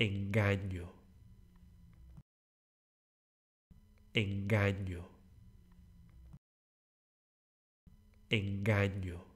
engaño, engaño, engaño.